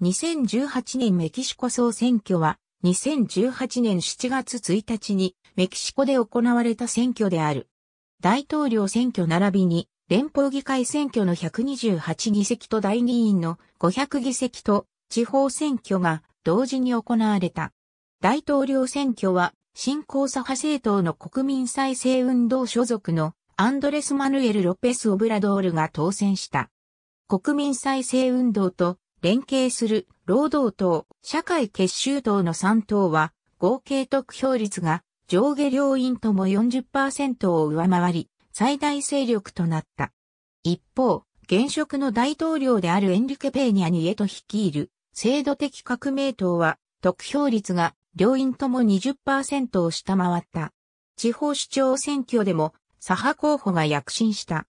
2018年メキシコ総選挙は、2018年7月1日にメキシコで行われた選挙である。大統領選挙並びに連邦議会選挙の128議席と大議員の500議席と地方選挙が同時に行われた。大統領選挙は新興左派政党の国民再生運動所属のアンドレス・マヌエル・ロペス・オブラドールが当選した。国民再生運動と連携する労働党、社会結集党の3党は、合計得票率が上下両院とも40%を上回り、最大勢力となった。一方、現職の大統領であるエンリケ・ペーニャにエト率いる制度的革命党は、得票率が両院とも20%を下回った。地方首長選挙でも左派候補が躍進した。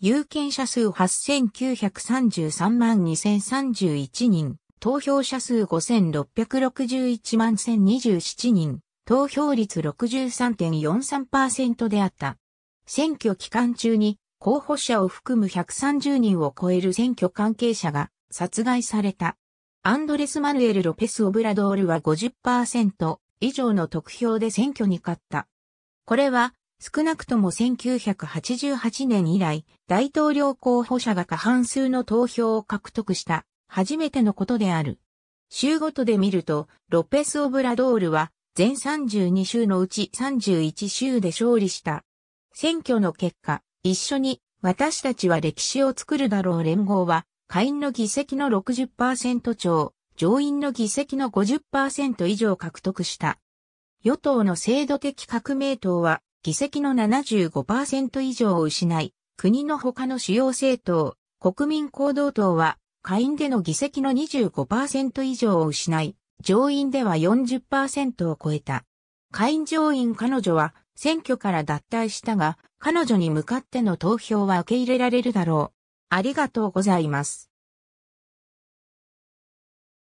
有権者数8933万2031人、投票者数5661万1027人、投票率63.43%であった。選挙期間中に候補者を含む130人を超える選挙関係者が殺害された。アンドレス・マヌエル・ロペス・オブラドールは50%以上の得票で選挙に勝った。これは少なくとも1988年以来、大統領候補者が過半数の投票を獲得した初めてのことである。州ごとで見ると、ロペス・オブラドールは全32州のうち31州で勝利した。選挙の結果、一緒に私たちは歴史を作るだろう連合は、下院の議席の60%超、上院の議席の50%以上獲得した。与党の制度的革命党は議席の75%以上を失い、国の他の主要政党、国民行動党は、下院での議席の25%以上を失い、上院では40%を超えた。下院上院彼女は選挙から脱退したが、彼女に向かっての投票は受け入れられるだろう。ありがとうございます。